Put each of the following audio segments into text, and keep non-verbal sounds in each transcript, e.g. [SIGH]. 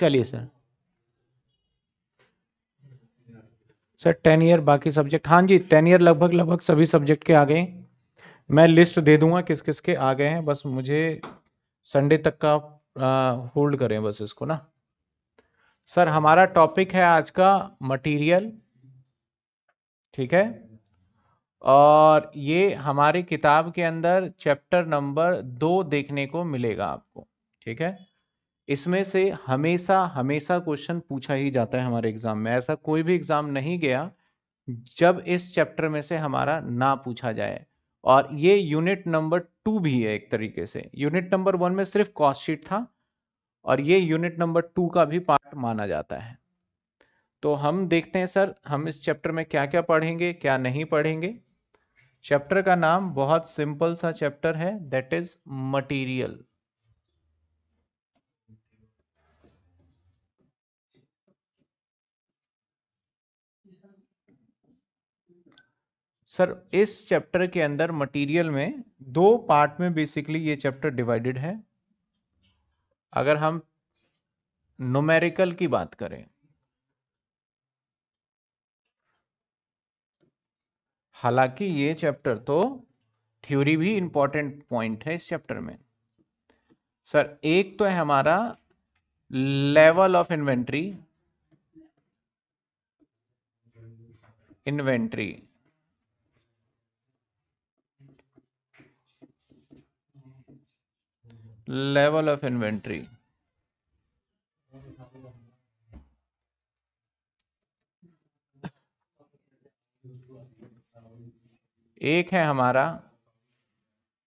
चलिए sir sir ten year बाकी subject हाँ जी टेन ईयर लगभग लगभग सभी सब्जेक्ट के आ गए मैं लिस्ट दे दूंगा किस किस के आ गए हैं बस मुझे संडे तक का होल्ड करें बस इसको ना सर हमारा टॉपिक है आज का मटेरियल ठीक है और ये हमारी किताब के अंदर चैप्टर नंबर दो देखने को मिलेगा आपको ठीक है इसमें से हमेशा हमेशा क्वेश्चन पूछा ही जाता है हमारे एग्ज़ाम में ऐसा कोई भी एग्ज़ाम नहीं गया जब इस चैप्टर में से हमारा ना पूछा जाए और ये यूनिट नंबर टू भी है एक तरीके से यूनिट नंबर वन में सिर्फ कॉस्ट शीट था और ये यूनिट नंबर टू का भी पार्ट माना जाता है तो हम देखते हैं सर हम इस चैप्टर में क्या क्या पढ़ेंगे क्या नहीं पढ़ेंगे चैप्टर का नाम बहुत सिंपल सा चैप्टर है दैट इज मटेरियल सर इस चैप्टर के अंदर मटेरियल में दो पार्ट में बेसिकली ये चैप्टर डिवाइडेड है अगर हम नोमेरिकल की बात करें हालांकि ये चैप्टर तो थ्योरी भी इंपॉर्टेंट पॉइंट है इस चैप्टर में सर एक तो है हमारा level of inventory inventory level of inventory एक है हमारा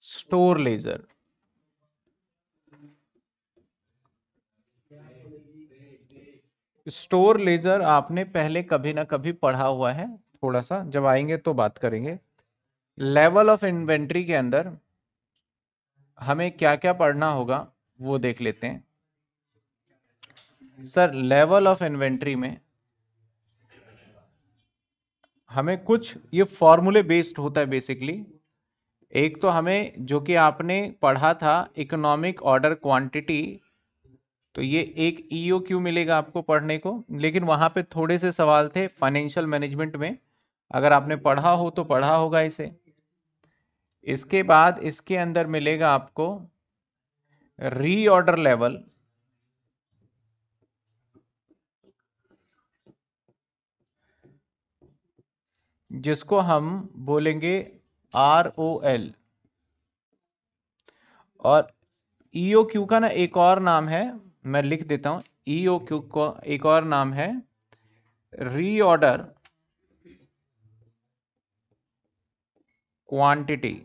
स्टोर लेजर स्टोर लेजर आपने पहले कभी ना कभी पढ़ा हुआ है थोड़ा सा जब आएंगे तो बात करेंगे लेवल ऑफ इन्वेंट्री के अंदर हमें क्या क्या पढ़ना होगा वो देख लेते हैं सर लेवल ऑफ इन्वेंट्री में हमें कुछ ये फॉर्मूले बेस्ड होता है बेसिकली एक तो हमें जो कि आपने पढ़ा था इकोनॉमिक ऑर्डर क्वांटिटी तो ये एक ईओ e क्यू मिलेगा आपको पढ़ने को लेकिन वहां पे थोड़े से सवाल थे फाइनेंशियल मैनेजमेंट में अगर आपने पढ़ा हो तो पढ़ा होगा इसे इसके बाद इसके अंदर मिलेगा आपको रीऑर्डर लेवल जिसको हम बोलेंगे आर ओ एल और ईओ e क्यू का ना एक और नाम है मैं लिख देता हूं ईओ क्यू का एक और नाम है रीऑर्डर क्वांटिटी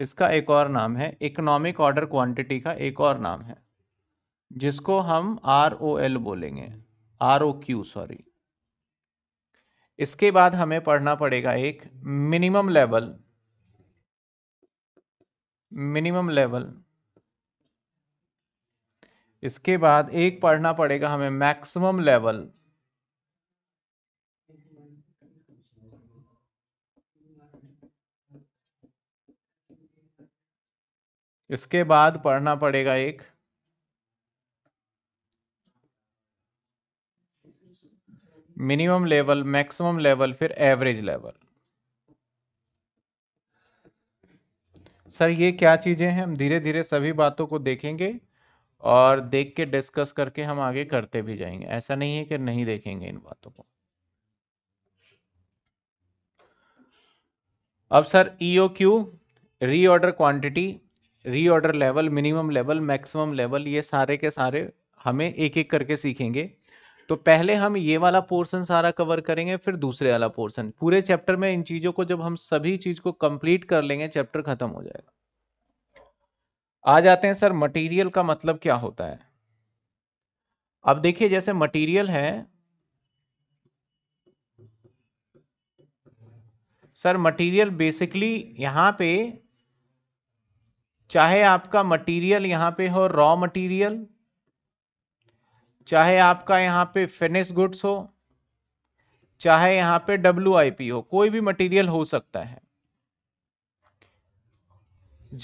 इसका एक और नाम है इकोनॉमिक ऑर्डर क्वांटिटी का एक और नाम है जिसको हम आर ओ एल बोलेंगे आर ओ क्यू सॉरी इसके बाद हमें पढ़ना पड़ेगा एक मिनिमम लेवल मिनिमम लेवल इसके बाद एक पढ़ना पड़ेगा हमें मैक्सिमम लेवल इसके बाद पढ़ना पड़ेगा एक मिनिमम लेवल मैक्सिमम लेवल फिर एवरेज लेवल सर ये क्या चीज़ें हैं हम धीरे धीरे सभी बातों को देखेंगे और देख के डिस्कस करके हम आगे करते भी जाएंगे ऐसा नहीं है कि नहीं देखेंगे इन बातों को अब sir E O Q reorder quantity reorder level minimum level maximum level ये सारे के सारे हमें एक एक करके सीखेंगे तो पहले हम ये वाला पोर्शन सारा कवर करेंगे फिर दूसरे वाला पोर्शन पूरे चैप्टर में इन चीज़ों को जब हम सभी चीज़ को कंप्लीट कर लेंगे चैप्टर ख़त्म हो जाएगा आ जाते हैं सर मटेरियल का मतलब क्या होता है अब देखिए जैसे मटेरियल है सर मटेरियल बेसिकली यहां पे चाहे आपका मटेरियल यहां पे हो रॉ मटेरियल चाहे आपका यहां पे फिनिश गुड्स हो चाहे यहां पे डब्ल्यू हो कोई भी मटेरियल हो सकता है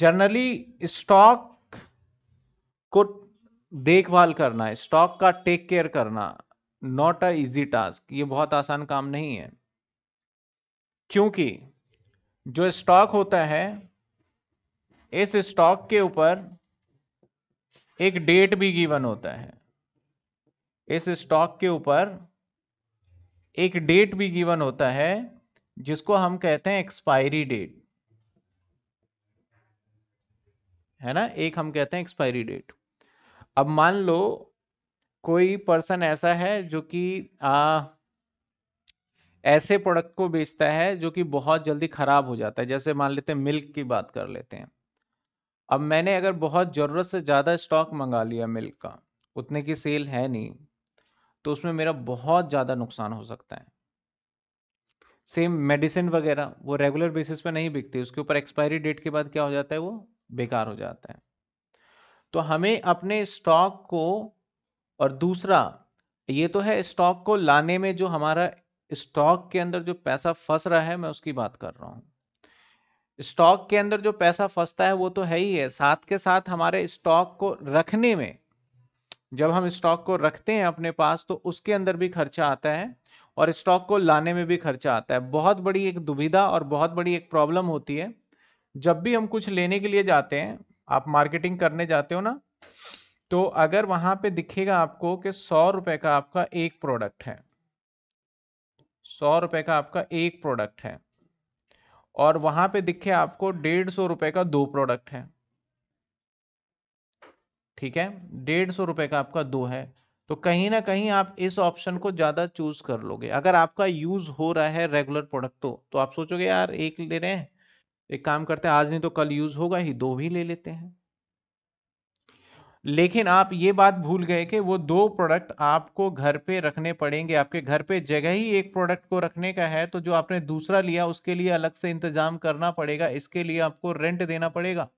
जनरली स्टॉक को देखभाल करना स्टॉक का टेक केयर करना नॉट अ इजी टास्क ये बहुत आसान काम नहीं है क्योंकि जो स्टॉक होता है इस स्टॉक के ऊपर एक डेट भी गिवन होता है इस स्टॉक के ऊपर एक डेट भी गिवन होता है जिसको हम कहते हैं एक्सपायरी डेट है ना एक हम कहते हैं एक्सपायरी डेट अब मान लो कोई पर्सन ऐसा है जो कि ऐसे प्रोडक्ट को बेचता है जो कि बहुत जल्दी खराब हो जाता है जैसे मान लेते हैं मिल्क की बात कर लेते हैं अब मैंने अगर बहुत ज़रूरत से ज़्यादा स्टॉक मंगा लिया मिल्क का उतने की सेल है नहीं तो उसमें मेरा बहुत ज़्यादा नुकसान हो सकता है सेम मेडिसिन वगैरह वो रेगुलर बेसिस पे नहीं बिकती उसके ऊपर एक्सपायरी डेट के बाद क्या हो जाता है वो बेकार हो जाता है तो हमें अपने स्टॉक को और दूसरा ये तो है स्टॉक को लाने में जो हमारा स्टॉक के अंदर जो पैसा फंस रहा है मैं उसकी बात कर रहा हूँ स्टॉक के अंदर जो पैसा फंसता है वो तो है ही है साथ के साथ हमारे स्टॉक को रखने में जब हम स्टॉक को रखते हैं अपने पास तो उसके अंदर भी खर्चा आता है और स्टॉक को लाने में भी खर्चा आता है बहुत बड़ी एक दुविधा और बहुत बड़ी एक प्रॉब्लम होती है जब भी हम कुछ लेने के लिए जाते हैं आप मार्केटिंग करने जाते हो ना तो अगर वहां पे दिखेगा आपको कि सौ रुपए का आपका एक प्रोडक्ट है सौ रुपए का आपका एक प्रोडक्ट है और वहां पे दिखे आपको डेढ़ सौ रुपए का दो प्रोडक्ट है ठीक है डेढ़ सौ रुपए का आपका दो है तो कहीं ना कहीं आप इस ऑप्शन को ज्यादा चूज कर लोगे अगर आपका यूज हो रहा है रेगुलर प्रोडक्ट तो, तो आप सोचोगे यार एक ले रहे हैं एक काम करते हैं आज नहीं तो कल यूज होगा ही दो भी ले लेते हैं लेकिन आप ये बात भूल गए कि वो दो प्रोडक्ट आपको घर पे रखने पड़ेंगे आपके घर पे जगह ही एक प्रोडक्ट को रखने का है तो जो आपने दूसरा लिया उसके लिए अलग से इंतजाम करना पड़ेगा इसके लिए आपको रेंट देना पड़ेगा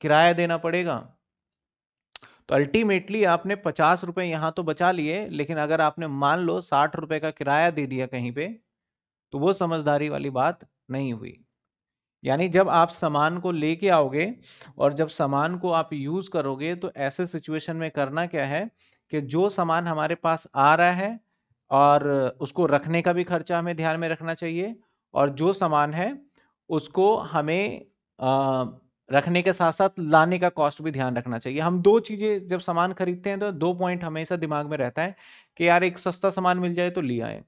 किराया देना पड़ेगा तो अल्टीमेटली आपने पचास रुपये यहाँ तो बचा लिए लेकिन अगर आपने मान लो साठ रुपये का किराया दे दिया कहीं पे तो वो समझदारी वाली बात नहीं हुई यानी जब आप सामान को लेके आओगे और जब सामान को आप यूज करोगे तो ऐसे सिचुएशन में करना क्या है कि जो सामान हमारे पास आ रहा है और उसको रखने का भी खर्चा हमें ध्यान में रखना चाहिए और जो सामान है उसको हमें आ, रखने के साथ साथ लाने का कॉस्ट भी ध्यान रखना चाहिए हम दो चीज़ें जब सामान खरीदते हैं तो दो पॉइंट हमेशा दिमाग में रहता है कि यार एक सस्ता सामान मिल जाए तो ले आए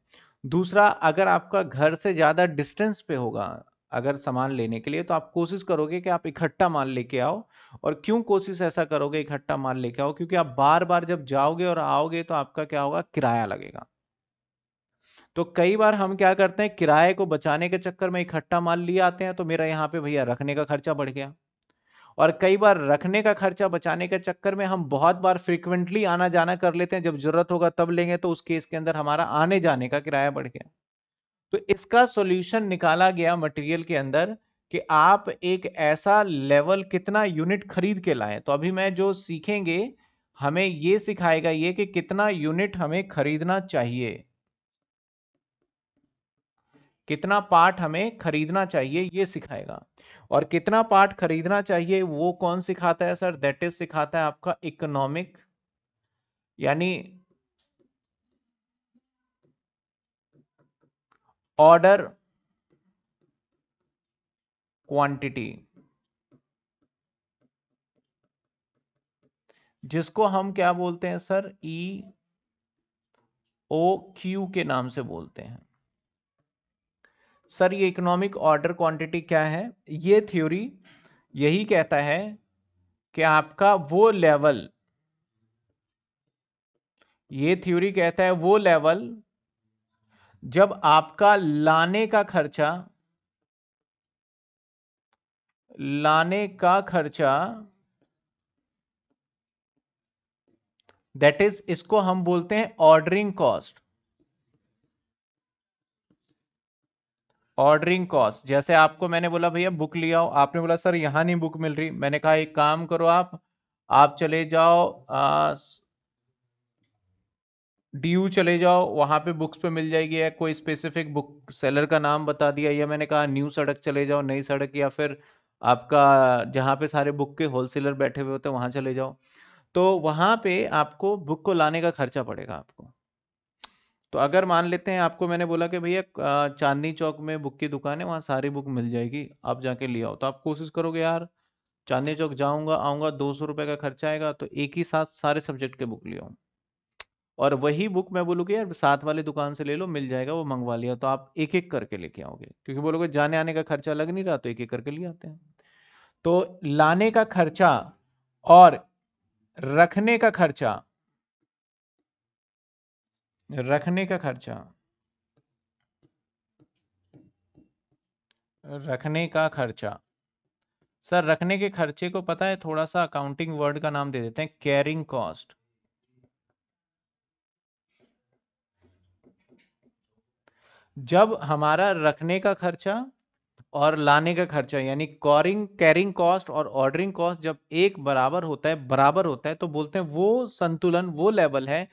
दूसरा अगर आपका घर से ज़्यादा डिस्टेंस पे होगा अगर सामान लेने के लिए तो आप कोशिश करोगे कि आप इकट्ठा माल लेके आओ और क्यों कोशिश ऐसा करोगे इकट्ठा माल लेके आओ क्योंकि आप बार बार जब जाओगे और आओगे तो आपका क्या होगा किराया लगेगा तो कई बार हम क्या करते हैं किराए को बचाने के चक्कर में इकट्ठा माल लिए आते हैं तो मेरा यहाँ पे भैया रखने का खर्चा बढ़ गया और कई बार रखने का खर्चा बचाने के चक्कर में हम बहुत बार फ्रिक्वेंटली आना जाना कर लेते हैं जब जरूरत होगा तब लेंगे तो उस केस के अंदर हमारा आने जाने का किराया बढ़ गया तो इसका सॉल्यूशन निकाला गया मटेरियल के अंदर कि आप एक ऐसा लेवल कितना यूनिट खरीद के लाएं तो अभी मैं जो सीखेंगे हमें ये सिखाएगा ये कि कितना यूनिट हमें खरीदना चाहिए कितना पार्ट हमें खरीदना चाहिए ये सिखाएगा और कितना पार्ट खरीदना चाहिए वो कौन सिखाता है सर दैट इज सिखाता है आपका इकोनॉमिक यानी ऑर्डर क्वांटिटी जिसको हम क्या बोलते हैं सर ई ओ क्यू के नाम से बोलते हैं सर ये इकोनॉमिक ऑर्डर क्वांटिटी क्या है ये थ्योरी यही कहता है कि आपका वो लेवल ये थ्योरी कहता है वो लेवल जब आपका लाने का खर्चा लाने का खर्चा दैट इज इसको हम बोलते हैं ऑर्डरिंग कॉस्ट ऑर्डरिंग कॉस्ट जैसे आपको मैंने बोला भैया बुक लिया हो आपने बोला सर यहां नहीं बुक मिल रही मैंने कहा एक काम करो आप आप चले जाओ डी यू चले जाओ वहाँ पे बुक्स पे मिल जाएगी या कोई स्पेसिफिक बुक सेलर का नाम बता दिया या मैंने कहा न्यू सड़क चले जाओ नई सड़क या फिर आपका जहाँ पे सारे बुक के होलसेलर बैठे हुए होते हैं वहाँ चले जाओ तो वहाँ पे आपको बुक को लाने का खर्चा पड़ेगा आपको तो अगर मान लेते हैं आपको मैंने बोला कि भैया चांदनी चौक में बुक की दुकान है वहाँ सारी बुक मिल जाएगी आप जाके ले आओ तो आप कोशिश करोगे यार चांदनी चौक जाऊँगा आऊँगा दो सौ रुपये का खर्चा आएगा तो एक ही साथ सारे सब्जेक्ट के बुक ले आऊँ और वही बुक मैं बोलूँगी यार साथ वाले दुकान से ले लो मिल जाएगा वो मंगवा लिया तो आप एक एक करके लेके आओगे क्योंकि बोलोगे जाने आने का खर्चा लग नहीं रहा तो एक एक करके ले आते हैं तो लाने का खर्चा और रखने का खर्चा रखने का खर्चा रखने का खर्चा सर रखने के खर्चे को पता है थोड़ा सा अकाउंटिंग वर्ड का नाम दे देते हैं कैरिंग कॉस्ट जब हमारा रखने का खर्चा और लाने का खर्चा यानी कॉरिंग कैरिंग कॉस्ट और ऑर्डरिंग कॉस्ट जब एक बराबर होता है बराबर होता है तो बोलते हैं वो संतुलन वो लेवल है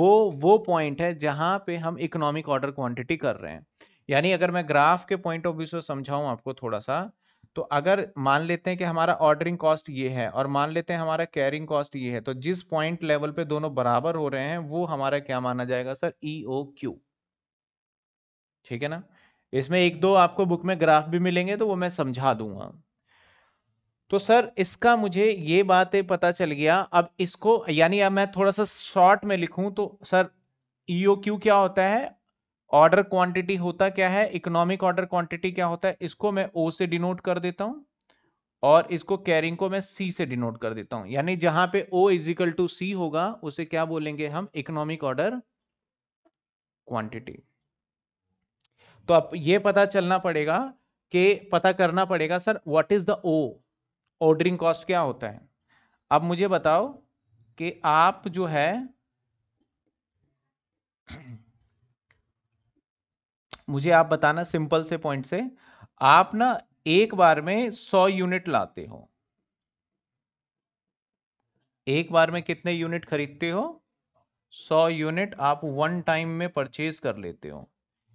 वो वो पॉइंट है जहाँ पे हम इकोनॉमिक ऑर्डर क्वांटिटी कर रहे हैं यानी अगर मैं ग्राफ के पॉइंट ऑफ व्यू से समझाऊँ आपको थोड़ा सा तो अगर मान लेते हैं कि हमारा ऑर्डरिंग कॉस्ट ये है और मान लेते हैं हमारा कैरिंग कॉस्ट ये है तो जिस पॉइंट लेवल पे दोनों बराबर हो रहे हैं वो हमारा क्या माना जाएगा सर ई ओ क्यू ठीक है ना इसमें एक दो आपको बुक में ग्राफ भी मिलेंगे तो वो मैं समझा दूंगा तो सर इसका मुझे ये बातें पता चल गया अब इसको यानी अब मैं थोड़ा सा शॉर्ट में लिखूं तो सर ईओ e क्यू क्या होता है ऑर्डर क्वांटिटी होता क्या है इकोनॉमिक ऑर्डर क्वांटिटी क्या होता है इसको मैं ओ से डिनोट कर देता हूं और इसको कैरिंग को मैं सी से डिनोट कर देता हूं यानी जहां पे ओ इजिकल टू सी होगा उसे क्या बोलेंगे हम इकोनॉमिक ऑर्डर क्वांटिटी तो आप ये पता चलना पड़ेगा कि पता करना पड़ेगा sir what is the O ordering cost क्या होता है अब मुझे बताओ कि आप जो है मुझे आप बताना सिंपल से पॉइंट से आप ना एक बार में सौ यूनिट लाते हो एक बार में कितने यूनिट खरीदते हो सौ यूनिट आप वन टाइम में परचेज कर लेते हो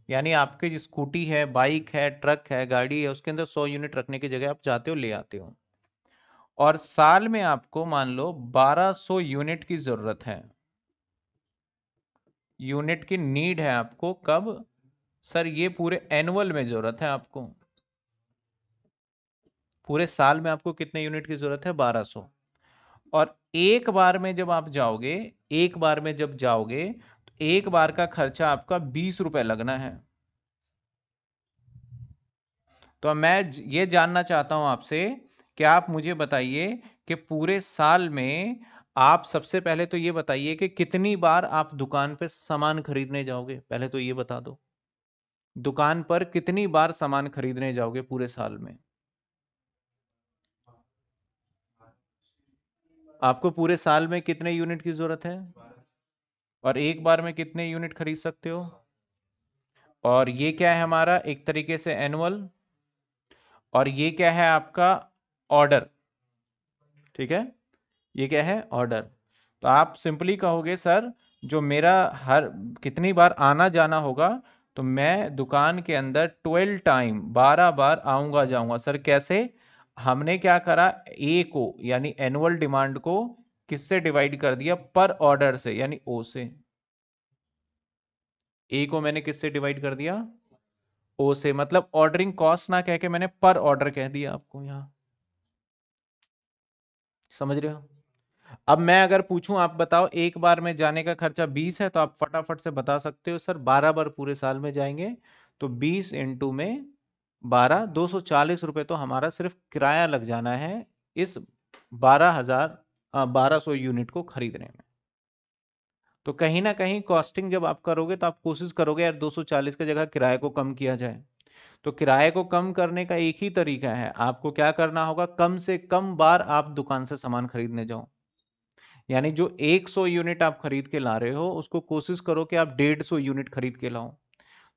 यानी आपके जो स्कूटी है बाइक है ट्रक है गाड़ी है उसके अंदर सौ यूनिट रखने की जगह आप जाते हो ले आते हो और साल में आपको मान लो 1200 यूनिट की ज़रूरत है यूनिट की नीड है आपको कब सर ये पूरे एनुअल में ज़रूरत है आपको पूरे साल में आपको कितने यूनिट की ज़रूरत है 1200 और एक बार में जब आप जाओगे एक बार में जब जाओगे एक बार का खर्चा आपका बीस रुपए लगना है तो मैं ये जानना चाहता हूं आपसे कि आप मुझे बताइए कि पूरे साल में आप सबसे पहले तो ये बताइए कि कितनी बार आप दुकान पर सामान खरीदने जाओगे पहले तो ये बता दो दुकान पर कितनी बार सामान खरीदने जाओगे पूरे साल में आपको पूरे साल में कितने यूनिट की जरूरत है और एक बार में कितने यूनिट खरीद सकते हो और ये क्या है हमारा एक तरीके से एनुअल और ये क्या है आपका ऑर्डर ठीक है ये क्या है ऑर्डर तो आप सिंपली कहोगे सर जो मेरा हर कितनी बार आना जाना होगा तो मैं दुकान के अंदर ट्वेल्व टाइम बारह बार आऊँगा जाऊँगा सर कैसे हमने क्या करा ए को यानी एनुअल डिमांड को किससे डिवाइड कर दिया पर ऑर्डर से यानी ओ से ए को मैंने किससे डिवाइड कर दिया ओ से मतलब ऑर्डरिंग कॉस्ट ना कह के मैंने पर ऑर्डर कह दिया आपको यहां समझ रहे हो अब मैं अगर पूछूं आप बताओ एक बार में जाने का खर्चा बीस है तो आप फटाफट से बता सकते हो सर बारह बार पूरे साल में जाएंगे तो बीस इंटू में बारह दो सौ चालीस रुपए तो हमारा सिर्फ किराया लग जाना है इस बारह हजार 1200 यूनिट को खरीदने में तो कहीं ना कहीं कॉस्टिंग जब आप करोगे तो आप कोशिश करोगे यार 240 की जगह किराए को कम किया जाए तो किराए को कम करने का एक ही तरीका है आपको क्या करना होगा कम से कम बार आप दुकान से सामान खरीदने जाओ यानी जो 100 यूनिट आप खरीद के ला रहे हो उसको कोशिश करो कि आप 150 यूनिट खरीद के लाओ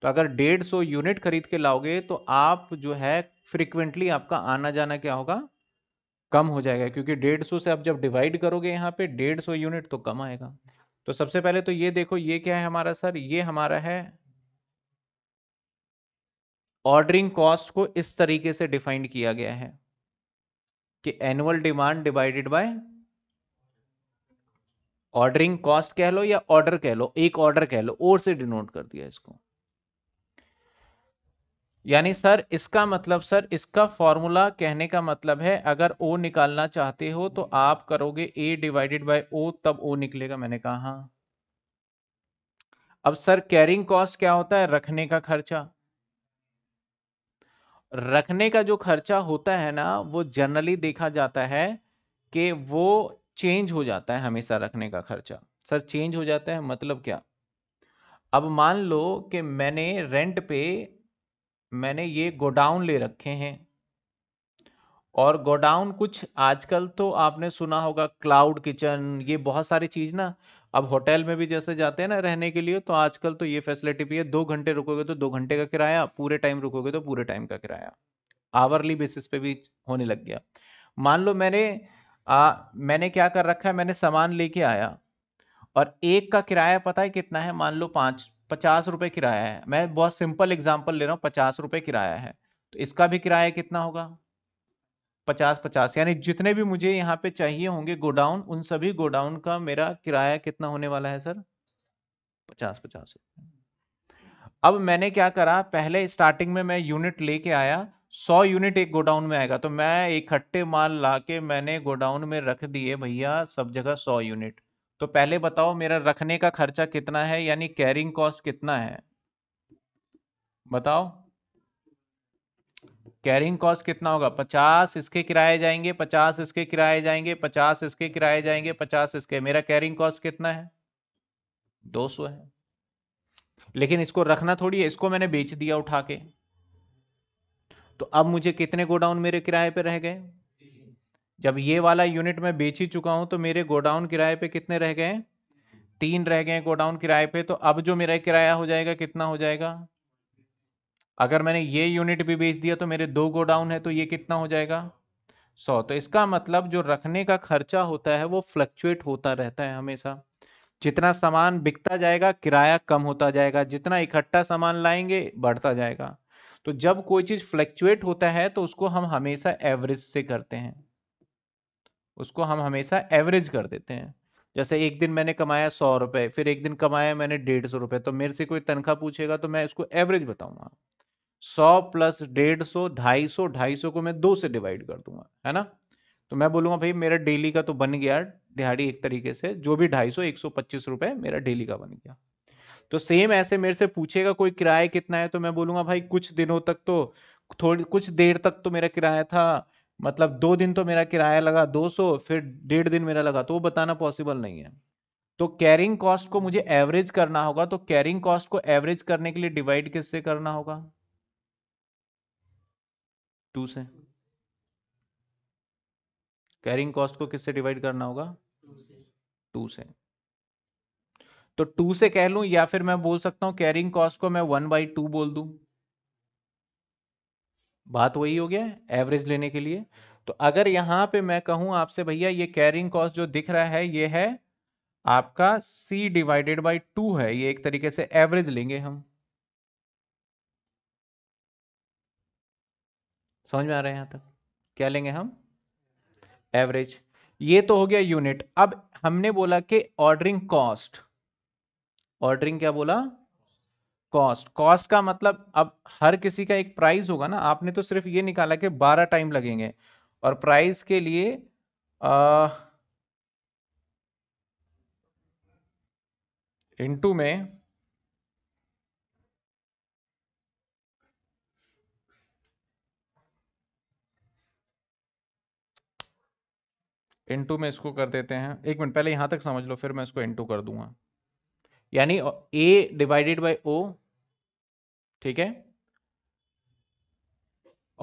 तो अगर 150 यूनिट खरीद के लाओगे तो आप जो है फ्रिक्वेंटली आपका आना जाना क्या होगा कम हो जाएगा क्योंकि डेढ़ सौ से आप जब डिवाइड करोगे यहाँ पे डेढ़ सौ यूनिट तो कम आएगा तो सबसे पहले तो ये देखो ये क्या है हमारा सर ये हमारा है ऑर्डरिंग कॉस्ट को इस तरीके से डिफाइन किया गया है कि annual demand divided by ordering cost कह लो या ऑर्डर कह लो एक ऑर्डर कह लो और से डिनोट कर दिया इसको यानी सर इसका मतलब सर इसका फॉर्मूला कहने का मतलब है अगर ओ निकालना चाहते हो तो आप करोगे ए डिवाइडेड बाय ओ तब ओ निकलेगा मैंने कहा हाँ अब सर कैरिंग कॉस्ट क्या होता है रखने का खर्चा रखने का जो खर्चा होता है ना वो जनरली देखा जाता है कि वो चेंज हो जाता है हमेशा रखने का खर्चा सर चेंज हो जाता है मतलब क्या अब मान लो कि मैंने रेंट पे मैंने ये गोडाउन ले रखे हैं और गोडाउन कुछ आजकल तो आपने सुना होगा क्लाउड किचन ये बहुत सारी चीज़ ना अब होटल में भी जैसे जाते हैं ना रहने के लिए तो आजकल तो ये फैसिलिटी भी है दो घंटे रुकोगे तो दो घंटे का किराया पूरे टाइम रुकोगे तो पूरे टाइम का किराया आवरली बेसिस पे भी होने लग गया मान लो मैंने आ, मैंने क्या कर रखा है मैंने सामान लेके आया और एक का किराया पता है कितना है मान लो पाँच पचास रुपये किराया है मैं बहुत सिंपल एग्जाम्पल ले रहा हूँ पचास रुपये किराया है तो इसका भी किराया कितना होगा पचास पचास यानी जितने भी मुझे यहाँ पे चाहिए होंगे गोडाउन उन सभी गोडाउन का मेरा किराया कितना होने वाला है सर पचास पचास अब मैंने क्या करा पहले स्टार्टिंग में मैं यूनिट लेके आया सौ यूनिट एक गोडाउन में आएगा तो मैं इकट्ठे माल ला के मैंने गोडाउन में रख दिए भैया सब जगह सौ यूनिट तो पहले बताओ मेरा रखने का खर्चा कितना है यानी कैरिंग कॉस्ट कितना है बताओ कैरिंग कॉस्ट कितना होगा पचास इसके किराए जाएंगे पचास इसके किराए जाएंगे पचास इसके किराए जाएंगे पचास इसके मेरा कैरिंग कॉस्ट कितना है दो सौ है लेकिन इसको रखना थोड़ी है इसको मैंने बेच दिया उठा के तो अब मुझे कितने गोडाउन मेरे किराए पे रह गए जब ये वाला यूनिट मैं बेच ही चुका हूँ तो मेरे गोडाउन किराए पे कितने रह गए तीन रह गए गोडाउन किराए पे तो अब जो मेरा किराया हो जाएगा कितना हो जाएगा अगर मैंने ये यूनिट भी बेच दिया तो मेरे दो गोडाउन है तो ये कितना हो जाएगा सौ तो इसका मतलब जो रखने का खर्चा होता है वो फ्लक्चुएट होता रहता है हमेशा जितना सामान बिकता जाएगा किराया कम होता जाएगा जितना इकट्ठा सामान लाएंगे बढ़ता जाएगा तो जब कोई चीज़ फ्लक्चुएट होता है तो उसको हम हमेशा एवरेज से करते हैं उसको हम हमेशा एवरेज कर देते हैं जैसे एक दिन मैंने कमाया सौ रुपये फिर एक दिन कमाया मैंने डेढ़ सौ रुपये तो मेरे से कोई तनख्वाह पूछेगा तो मैं इसको एवरेज बताऊंगा सौ प्लस डेढ़ सौ ढाई सौ ढाई सौ को मैं दो से डिवाइड कर दूंगा है ना तो मैं बोलूँगा भाई मेरा डेली का तो बन गया दिहाड़ी एक तरीके से जो भी ढाई सौ एक सौ पच्चीस रुपये मेरा डेली का बन गया तो सेम ऐसे मेरे से पूछेगा कोई किराया कितना है तो मैं बोलूँगा भाई कुछ दिनों तक तो थोड़ी कुछ देर तक तो मेरा किराया था मतलब दो दिन तो मेरा किराया लगा 200 फिर डेढ़ दिन मेरा लगा तो वो बताना पॉसिबल नहीं है तो कैरिंग कॉस्ट को मुझे एवरेज करना होगा तो कैरिंग कॉस्ट को एवरेज करने के लिए डिवाइड किससे करना होगा टू से कैरिंग कॉस्ट को किससे डिवाइड करना होगा टू से तो टू से कह लू या फिर मैं बोल सकता हूं कैरिंग कॉस्ट को मैं वन बाई टू बोल दू बात वही हो गया एवरेज लेने के लिए तो अगर यहां पे मैं कहूं आपसे भैया ये कैरिंग कॉस्ट जो दिख रहा है ये है आपका C डिवाइडेड बाई टू है ये एक तरीके से एवरेज लेंगे हम समझ में आ रहा है यहां तक क्या लेंगे हम एवरेज ये तो हो गया यूनिट अब हमने बोला कि ऑर्डरिंग कॉस्ट ऑर्डरिंग क्या बोला कॉस्ट कॉस्ट का मतलब अब हर किसी का एक प्राइस होगा ना आपने तो सिर्फ ये निकाला कि बारह टाइम लगेंगे और प्राइस के लिए आ, इंटू में इंटू में इसको कर देते हैं एक मिनट पहले यहां तक समझ लो फिर मैं इसको इंटू कर दूंगा यानी ए डिवाइडेड बाय ओ ठीक है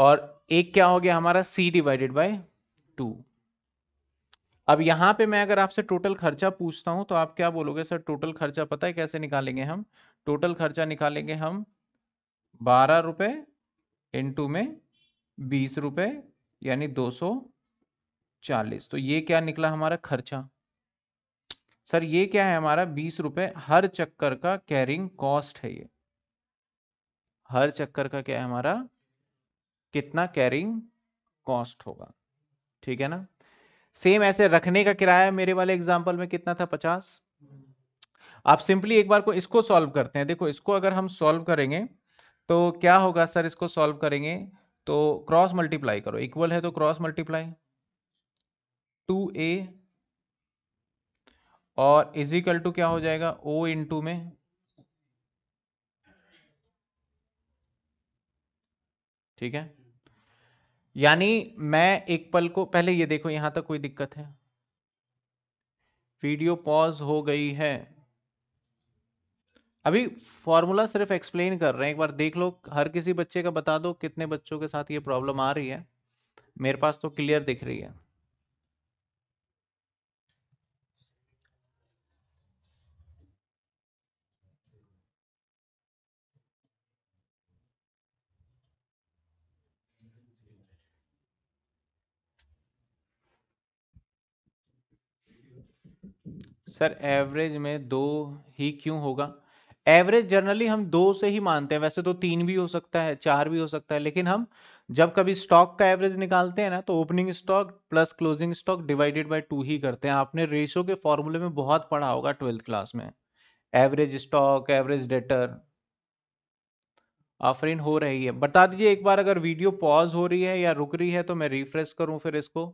और एक क्या हो गया हमारा सी डिवाइडेड बाय टू अब यहां पे मैं अगर आपसे टोटल खर्चा पूछता हूं तो आप क्या बोलोगे सर टोटल खर्चा पता है कैसे निकालेंगे हम टोटल खर्चा निकालेंगे हम बारह रुपये इंटू में बीस रुपये यानी दो सौ चालीस तो ये क्या निकला हमारा खर्चा सर ये क्या है हमारा बीस रुपए हर चक्कर का कैरिंग कॉस्ट है ये हर चक्कर का क्या है हमारा कितना कैरिंग कॉस्ट होगा ठीक है ना सेम ऐसे रखने का किराया मेरे वाले एग्जाम्पल में कितना था पचास आप सिंपली एक बार को इसको सॉल्व करते हैं देखो इसको अगर हम सॉल्व करेंगे तो क्या होगा सर इसको सॉल्व करेंगे तो क्रॉस मल्टीप्लाई करो इक्वल है तो क्रॉस मल्टीप्लाई टू ए और इजिकल टू क्या हो जाएगा ओ इंटू में ठीक है यानी मैं एक पल को पहले ये देखो यहां तक कोई दिक्कत है वीडियो पॉज हो गई है अभी फॉर्मूला सिर्फ एक्सप्लेन कर रहे हैं एक बार देख लो हर किसी बच्चे का बता दो कितने बच्चों के साथ ये प्रॉब्लम आ रही है मेरे पास तो क्लियर दिख रही है सर एवरेज में दो ही क्यों होगा एवरेज जनरली हम दो से ही मानते हैं वैसे तो तीन भी हो सकता है चार भी हो सकता है लेकिन हम जब कभी स्टॉक का एवरेज निकालते हैं ना तो opening stock plus closing stock divided by two ही करते हैं आपने रेशो के फॉर्मूले में बहुत पढ़ा होगा ट्वेल्थ क्लास में एवरेज स्टॉक एवरेज डेटर आफरीन हो रही है बता दीजिए एक बार अगर वीडियो पॉज हो रही है या रुक रही है तो मैं रिफ्रेश करूं फिर इसको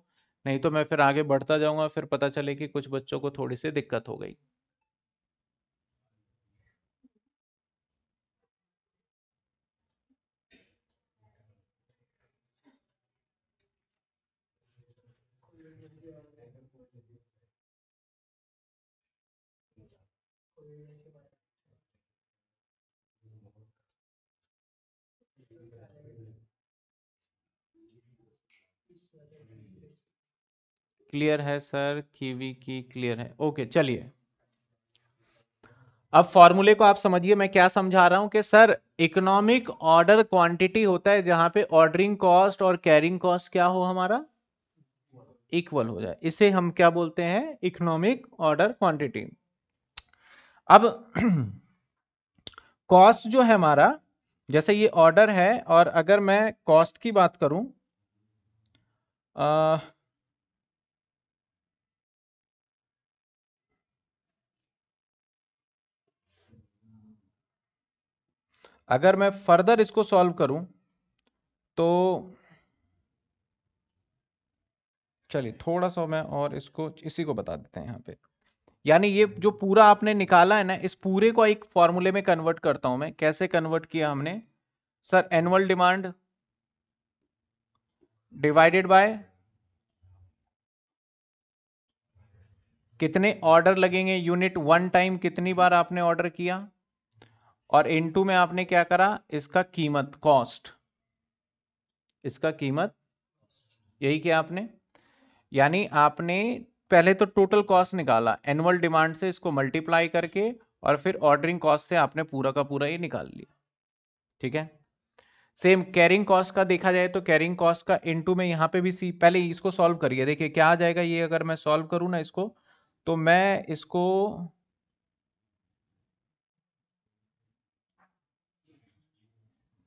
नहीं तो मैं फिर आगे बढ़ता जाऊंगा फिर पता चले कि कुछ बच्चों को थोड़ी सी दिक्कत हो गई क्लियर है सर कीवी की क्लियर है ओके चलिए अब फॉर्मूले को आप समझिए मैं क्या समझा रहा हूं कि सर इकोनॉमिक ऑर्डर क्वांटिटी होता है जहां पे ऑर्डरिंग कॉस्ट और कैरिंग कॉस्ट क्या हो हमारा इक्वल हो जाए इसे हम क्या बोलते हैं इकोनॉमिक ऑर्डर क्वांटिटी अब [CLEARS THROAT] कॉस्ट जो है हमारा जैसे ये ऑर्डर है और अगर मैं कॉस्ट की बात करूं अगर मैं फर्दर इसको सॉल्व करूं तो चलिए थोड़ा सा मैं और इसको इसी को बता देते हैं यहाँ पे यानी ये जो पूरा आपने निकाला है ना इस पूरे को एक फॉर्मूले में कन्वर्ट करता हूं मैं कैसे कन्वर्ट किया हमने sir annual demand divided by कितने ऑर्डर लगेंगे यूनिट वन टाइम कितनी बार आपने ऑर्डर किया और इन टू में आपने क्या करा इसका कीमत कॉस्ट इसका कीमत यही किया आपने यानी आपने पहले तो टोटल कॉस्ट निकाला एनुअल डिमांड से इसको मल्टीप्लाई करके और फिर ऑर्डरिंग कॉस्ट से आपने पूरा का पूरा ये निकाल लिया ठीक है सेम कैरिंग कॉस्ट का देखा जाए तो कैरिंग कॉस्ट का इनटू में यहाँ पे भी सी पहले इसको सॉल्व करिए देखिए क्या आ जाएगा ये अगर मैं सॉल्व करूँ ना इसको तो मैं इसको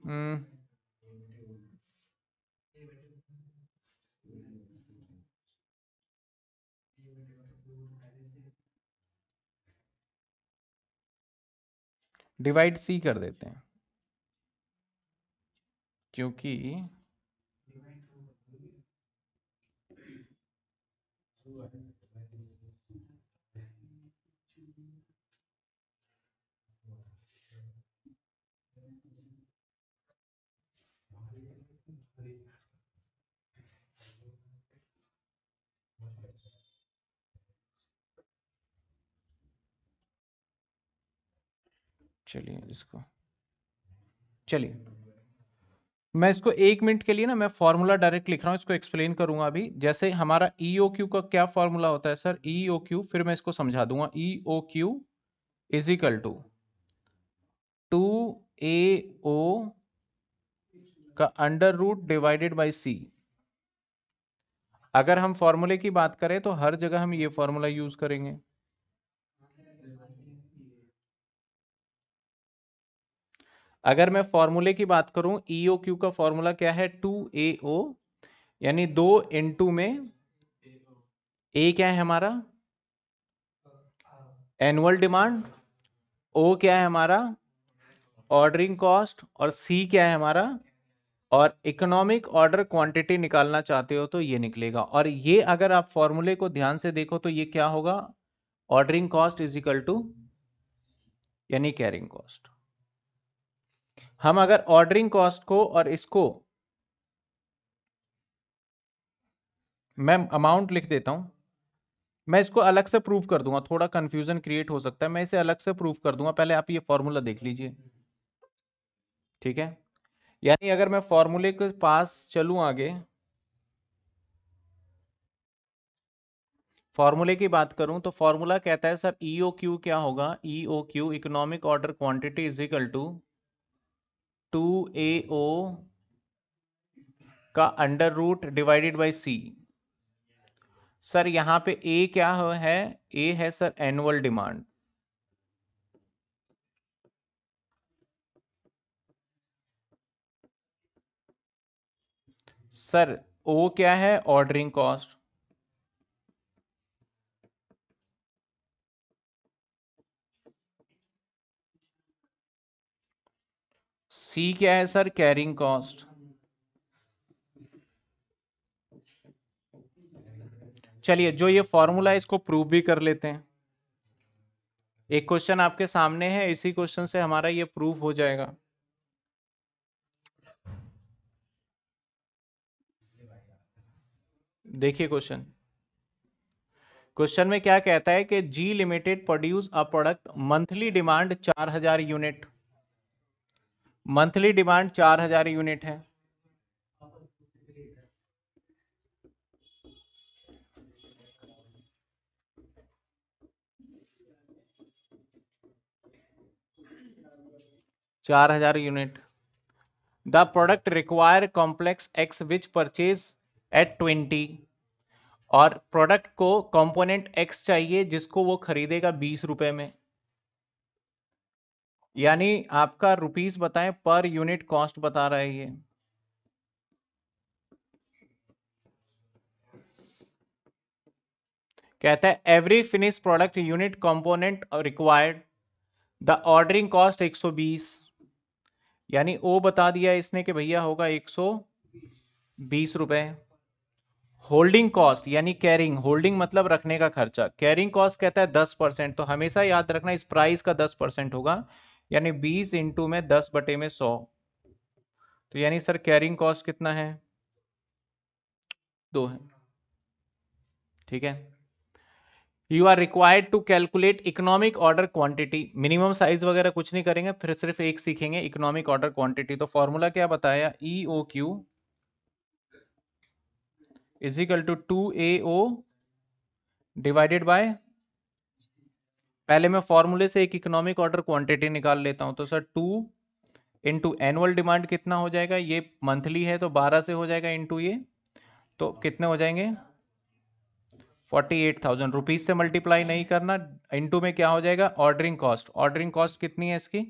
डिवाइड mm. सी कर देते हैं क्योंकि Divide. चलिए इसको चलिए मैं इसको एक मिनट के लिए ना मैं फॉर्मूला डायरेक्ट लिख रहा हूँ इसको एक्सप्लेन करूंगा अभी जैसे हमारा ई ओ क्यू का क्या फॉर्मूला होता है सर ई ओ क्यू फिर मैं इसको समझा दूंगा E O Q is equal to two A O का under root divided by C अगर हम फॉर्मूले की बात करें तो हर जगह हम ये फॉर्मूला यूज करेंगे अगर मैं फॉर्मूले की बात करूं ईओ e क्यू का फॉर्मूला क्या है टू ए ओ यानी दो इन टू में ए क्या है हमारा एनुअल डिमांड ओ क्या है हमारा ऑर्डरिंग कॉस्ट और सी क्या है हमारा और इकोनॉमिक ऑर्डर क्वांटिटी निकालना चाहते हो तो ये निकलेगा और ये अगर आप फॉर्मूले को ध्यान से देखो तो ये क्या होगा ordering cost is equal to यानी कैरिंग कॉस्ट हम अगर ऑर्डरिंग कॉस्ट को और इसको मैं अमाउंट लिख देता हूं मैं इसको अलग से प्रूफ कर दूंगा थोड़ा कंफ्यूजन क्रिएट हो सकता है मैं इसे अलग से प्रूफ कर दूंगा पहले आप ये फॉर्मूला देख लीजिए ठीक है यानी अगर मैं फॉर्मूले के पास चलू आगे फॉर्मूले की बात करूं तो फॉर्मूला कहता है सर ईओ e क्यू क्या होगा E O Q economic order quantity is equal to two A O का under root divided by C sir यहां पे ए क्या है ए है sir annual demand sir O क्या है ऑर्डरिंग कॉस्ट सी क्या है सर कैरिंग कॉस्ट चलिए जो ये फॉर्मूला है इसको प्रूव भी कर लेते हैं एक क्वेश्चन आपके सामने है इसी क्वेश्चन से हमारा ये प्रूफ हो जाएगा देखिए क्वेश्चन क्वेश्चन में क्या कहता है कि G limited produce a product monthly demand 4000 unit monthly demand चार हजार यूनिट है चार हजार unit the product require complex X which purchase at twenty और प्रोडक्ट को कंपोनेंट एक्स चाहिए जिसको वो खरीदेगा बीस रुपए में यानी आपका रुपीस बताएं पर यूनिट कॉस्ट बता रहा है ये कहता है every finish product unit component required the ordering cost 120 यानी ओ बता दिया इसने कि भैया होगा 120 रुपए होल्डिंग कॉस्ट यानी कैरिंग होल्डिंग मतलब रखने का खर्चा कैरिंग कॉस्ट कहता है 10 परसेंट तो हमेशा याद रखना इस प्राइस का 10 परसेंट होगा यानी बीस इंटू में दस बटे में सौ तो यानी सर कैरिंग कॉस्ट कितना है दो है ठीक है you are required to calculate economic order quantity minimum size वगैरह कुछ नहीं करेंगे फिर सिर्फ एक सीखेंगे इकोनॉमिक ऑर्डर क्वांटिटी तो फॉर्मूला क्या बताया E O Q is equal to two A O divided by पहले मैं फॉर्मूले से एक इकोनॉमिक ऑर्डर क्वांटिटी निकाल लेता हूं तो sir two into annual demand कितना हो जाएगा ये मंथली है तो बारह से हो जाएगा इंटू ये तो कितने हो जाएंगे फोर्टी एट थाउजेंड रुपीज़ से मल्टीप्लाई नहीं करना इंटू में क्या हो जाएगा ऑर्डरिंग कॉस्ट ऑर्डरिंग कॉस्ट कितनी है इसकी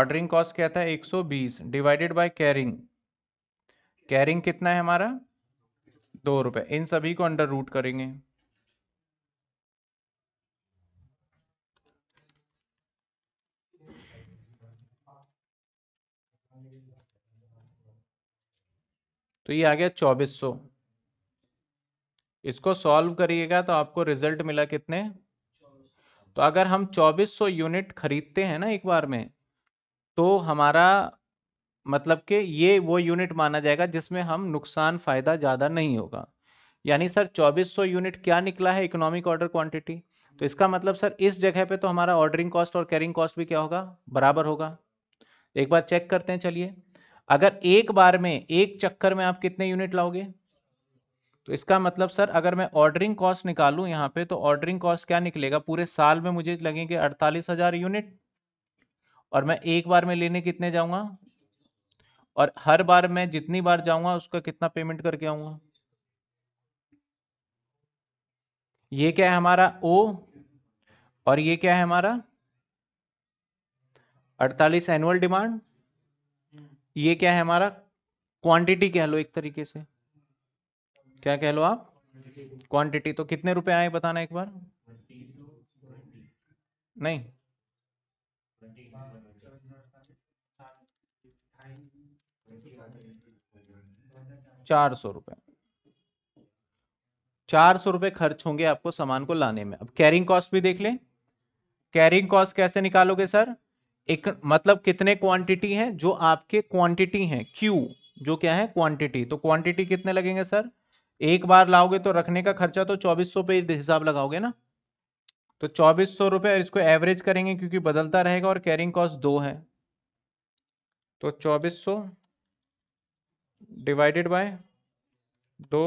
ऑर्डरिंग कॉस्ट क्या था बीस डिवाइडेड बाई कैरिंग कैरिंग कितना है हमारा दो रुपये इन सभी को अंडर रूट करेंगे तो ये आ गया चौबीस सौ इसको सॉल्व करिएगा तो आपको रिजल्ट मिला कितने तो अगर हम 2400 यूनिट खरीदते हैं ना एक बार में तो हमारा मतलब कि ये वो यूनिट माना जाएगा जिसमें हम नुकसान फ़ायदा ज़्यादा नहीं होगा यानी सर 2400 यूनिट क्या निकला है इकोनॉमिक ऑर्डर क्वांटिटी तो इसका मतलब सर इस जगह पे तो हमारा ऑर्डरिंग कॉस्ट और कैरिंग कॉस्ट भी क्या होगा बराबर होगा एक बार चेक करते हैं चलिए अगर एक बार में एक चक्कर में आप कितने यूनिट लाओगे तो इसका मतलब सर अगर मैं ऑर्डरिंग कॉस्ट निकालूं यहाँ पे तो ऑर्डरिंग कॉस्ट क्या निकलेगा पूरे साल में मुझे लगेंगे अड़तालीस हजार यूनिट और मैं एक बार में लेने कितने जाऊंगा और हर बार मैं जितनी बार जाऊंगा उसका कितना पेमेंट करके आऊंगा ये क्या है हमारा ओ और ये क्या है हमारा अड़तालीस एनुअल डिमांड ये क्या है हमारा क्वांटिटी कह लो एक तरीके से क्या कह लो आप क्वांटिटी तो कितने रुपए आए बताना एक बार नहीं चार सौ रुपए चार सौ रुपए खर्च होंगे आपको सामान को लाने में अब कैरिंग कॉस्ट भी देख लें कैरिंग कॉस्ट कैसे निकालोगे सर एक मतलब कितने क्वांटिटी हैं जो आपके क्वांटिटी हैं क्यू जो क्या है क्वांटिटी तो क्वांटिटी कितने लगेंगे सर एक बार लाओगे तो रखने का खर्चा तो चौबीस सौ पे हिसाब लगाओगे ना तो चौबीस सौ रुपये इसको एवरेज करेंगे क्योंकि बदलता रहेगा और कैरिंग कॉस्ट दो है तो चौबीस सौ डिवाइडेड बाय दो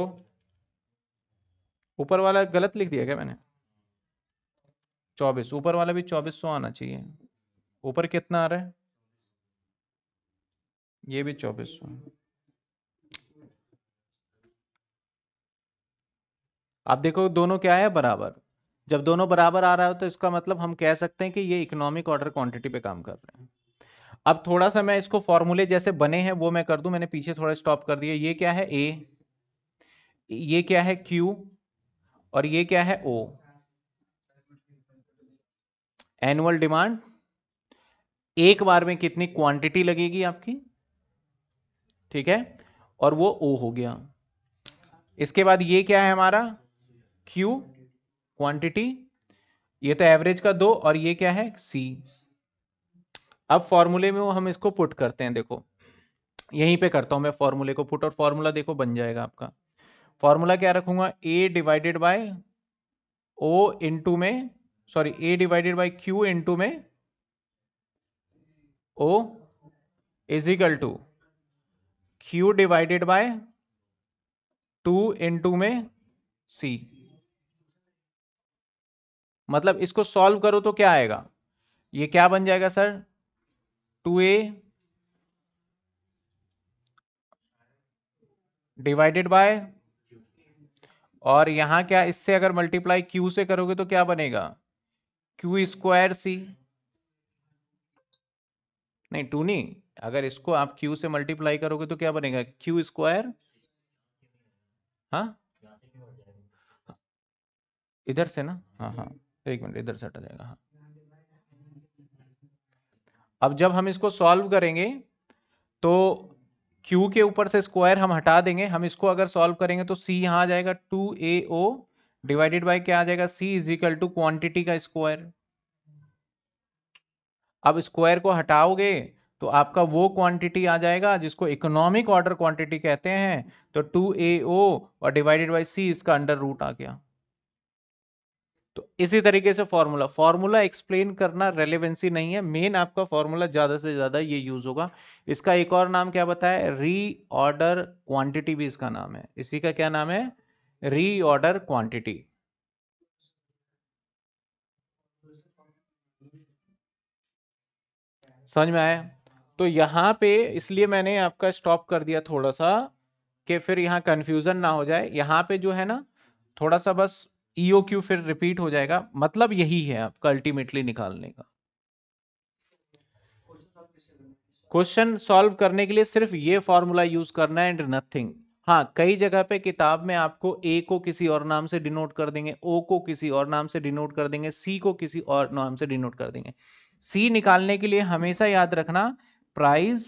ऊपर वाला गलत लिख दिया क्या मैंने चौबीस ऊपर वाला भी चौबीस सौ आना चाहिए ऊपर कितना आ रहा है ये भी चौबीस सौ आप देखो दोनों क्या है बराबर जब दोनों बराबर आ रहा हो तो इसका मतलब हम कह सकते हैं कि ये इकोनॉमिक ऑर्डर क्वांटिटी पे काम कर रहे हैं अब थोड़ा सा मैं इसको फॉर्मूले जैसे बने हैं वो मैं कर दूं मैंने पीछे थोड़ा स्टॉप कर दिया ये क्या है ए ये क्या है क्यू और ये क्या है ओ एनुअल डिमांड एक बार में कितनी क्वांटिटी लगेगी आपकी ठीक है और वो ओ हो गया इसके बाद ये क्या है हमारा क्यू क्वांटिटी ये तो एवरेज का दो और ये क्या है सी अब फॉर्मूले में वो हम इसको पुट करते हैं देखो यहीं पे करता हूं मैं फॉर्मूले को पुट और फॉर्मूला देखो बन जाएगा आपका फॉर्मूला क्या रखूंगा A divided by O into में sorry A divided by Q into में O is equal to Q divided by two into में सी मतलब इसको सॉल्व करो तो क्या आएगा ये क्या बन जाएगा sir two A divided by और यहां क्या इससे अगर मल्टीप्लाई क्यू से करोगे तो क्या बनेगा क्यू स्क्वायर सी नहीं टू नहीं अगर इसको आप क्यू से मल्टीप्लाई करोगे तो क्या बनेगा क्यू स्क्वायर हाँ इधर से ना हाँ हाँ एक मिनट इधर से हटा जाएगा हाँ अब जब हम इसको सॉल्व करेंगे तो क्यू के ऊपर से स्क्वायर हम हटा देंगे हम इसको अगर सॉल्व करेंगे तो सी यहाँ आ जाएगा two A O divided by क्या आ जाएगा C is equal to quantity का स्क्वायर अब स्क्वायर को हटाओगे तो आपका वो क्वांटिटी आ जाएगा जिसको इकोनॉमिक ऑर्डर क्वांटिटी कहते हैं तो टू ए ओ और डिवाइडेड बाई सी इसका अंडर रूट आ गया तो इसी तरीके से फॉर्मूला फॉर्मूला एक्सप्लेन करना रेलिवेंसी नहीं है मेन आपका फॉर्मूला ज़्यादा से ज़्यादा ये यूज़ होगा इसका एक और नाम क्या बताया री ऑर्डर क्वांटिटी भी इसका नाम है इसी का क्या नाम है री ऑर्डर क्वांटिटी समझ में आया तो यहाँ पे इसलिए मैंने आपका स्टॉप कर दिया थोड़ा सा कि फिर यहाँ कन्फ्यूज़न ना हो जाए यहाँ पे जो है ना थोड़ा सा बस ई e क्यू फिर रिपीट हो जाएगा मतलब यही है आपका अल्टीमेटली निकालने का क्वेश्चन सॉल्व करने के लिए सिर्फ ये फॉर्मूला यूज करना है एंड नथिंग हाँ कई जगह पे किताब में आपको ए को किसी और नाम से डिनोट कर देंगे ओ को किसी और नाम से डिनोट कर देंगे सी को किसी और नाम से डिनोट कर देंगे सी निकालने के लिए हमेशा याद रखना प्राइस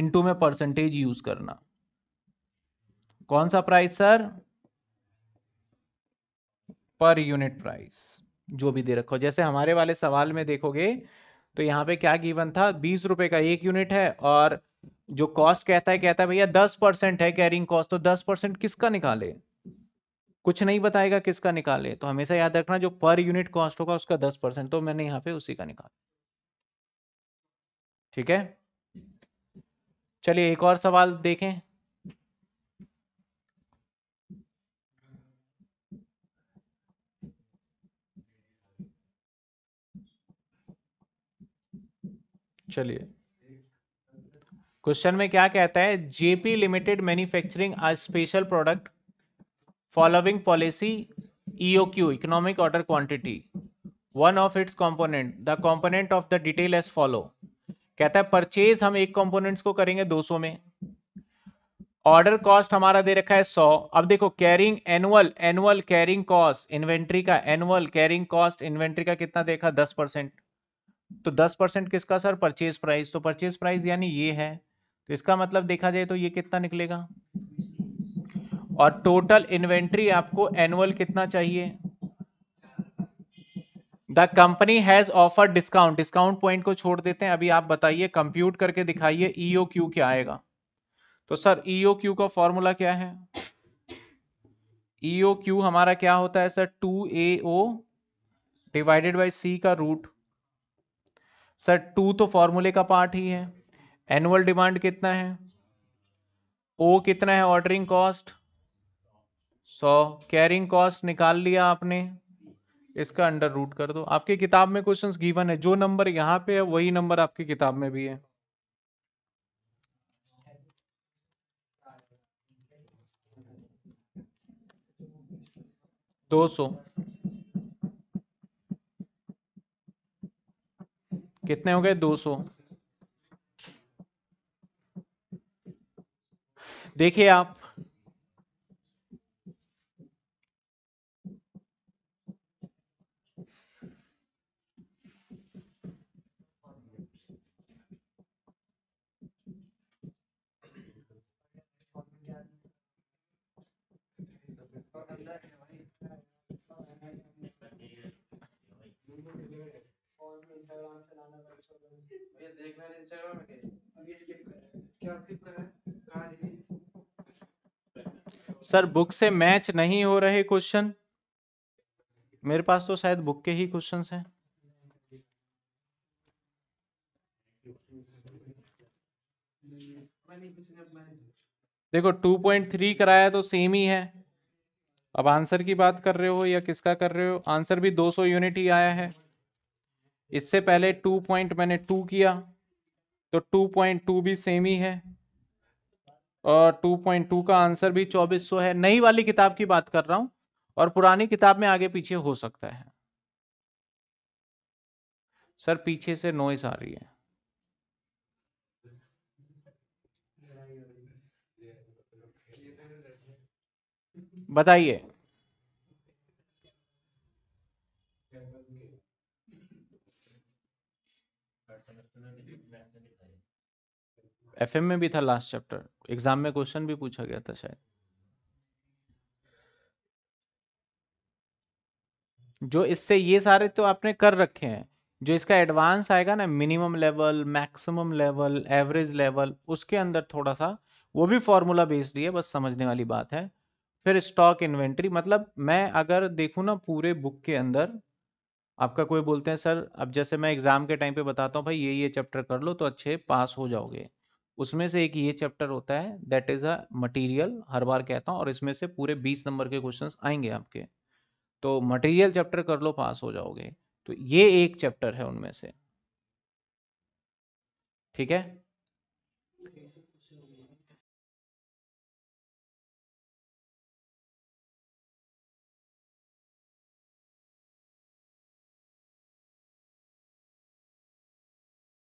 इनटू में परसेंटेज यूज करना कौन सा price sir per unit price जो भी दे रखो जैसे हमारे वाले सवाल में देखोगे तो यहाँ पे क्या गिवन था बीस रुपए का एक यूनिट है और जो कॉस्ट कहता है कहता है भैया दस परसेंट है कैरिंग कॉस्ट तो दस परसेंट किसका निकाले कुछ नहीं बताएगा किसका निकाले तो हमेशा याद रखना जो पर यूनिट कॉस्ट होगा उसका दस परसेंट तो मैंने यहाँ पे उसी का निकाल ठीक है चलिए एक और सवाल देखें चलिए क्वेश्चन में क्या कहता है JP limited manufacturing a special product following policy EOQ economic order quantity one of its component the component of the detail as follow कहता है परचेज हम एक कंपोनेंट्स को करेंगे 200 में ऑर्डर कॉस्ट हमारा दे रखा है 100 अब देखो carrying annual annual carrying cost inventory का एनुअल कैरिंग कॉस्ट इन्वेंट्री का कितना देखा 10 परसेंट तो 10 परसेंट किसका सर परचेज प्राइस तो परचेज प्राइस यानी ये है तो इसका मतलब देखा जाए तो ये कितना निकलेगा और टोटल इन्वेंट्री आपको एनुअल कितना चाहिए the company has offer discount discount point को छोड़ देते हैं अभी आप बताइए कंप्यूट करके दिखाइए ईओ e क्यू क्या आएगा तो सर ईओ e क्यू का फॉर्मूला क्या है ईओ e क्यू हमारा क्या होता है sir two A O divided by C का रूट सर टू तो फॉर्मूले का पार्ट ही है एनुअल डिमांड कितना है ओ कितना है ऑर्डरिंग कॉस्ट सौ कैरिंग कॉस्ट निकाल लिया आपने इसका अंडर रूट कर दो आपके किताब में क्वेश्चंस गिवन है जो नंबर यहाँ पे है वही नंबर आपकी किताब में भी है दो सौ कितने हो गए दो सौ देखिए आप देखना है इंस्टाग्राम के स्किप कर क्या स्किप कर रहा है कहां सर बुक से मैच नहीं हो रहे क्वेश्चन मेरे पास तो शायद बुक के ही क्वेश्चन हैं देखो 2.3 कराया तो सेम ही है अब आंसर की बात कर रहे हो या किसका कर रहे हो आंसर भी 200 यूनिट ही आया है इससे पहले 2 पॉइंट मैंने 2 किया तो टू पॉइंट टू भी सेम ही है और टू पॉइंट टू का आंसर भी चौबीस सौ है नई वाली किताब की बात कर रहा हूं और पुरानी किताब में आगे पीछे हो सकता है सर पीछे से नॉइस आ रही है बताइए एम में भी था लास्ट चैप्टर एग्जाम में क्वेश्चन भी पूछा गया था शायद जो इससे ये सारे तो आपने कर रखे हैं जो इसका एडवांस आएगा ना minimum level maximum level average level उसके अंदर थोड़ा सा वो भी फॉर्मूला बेस्ड ही है बस समझने वाली बात है फिर स्टॉक इन्वेंट्री मतलब मैं अगर देखूँ ना पूरे बुक के अंदर आपका कोई बोलते हैं सर अब जैसे मैं एग्ज़ाम के टाइम पे बताता हूँ भाई ये ये चैप्टर कर लो तो अच्छे पास हो जाओगे उसमें से एक ये चैप्टर होता है दैट इज़ अ मटेरियल हर बार कहता हूँ और इसमें से पूरे बीस नंबर के क्वेश्चंस आएंगे आपके तो मटेरियल चैप्टर कर लो पास हो जाओगे तो ये एक चैप्टर है उनमें से ठीक है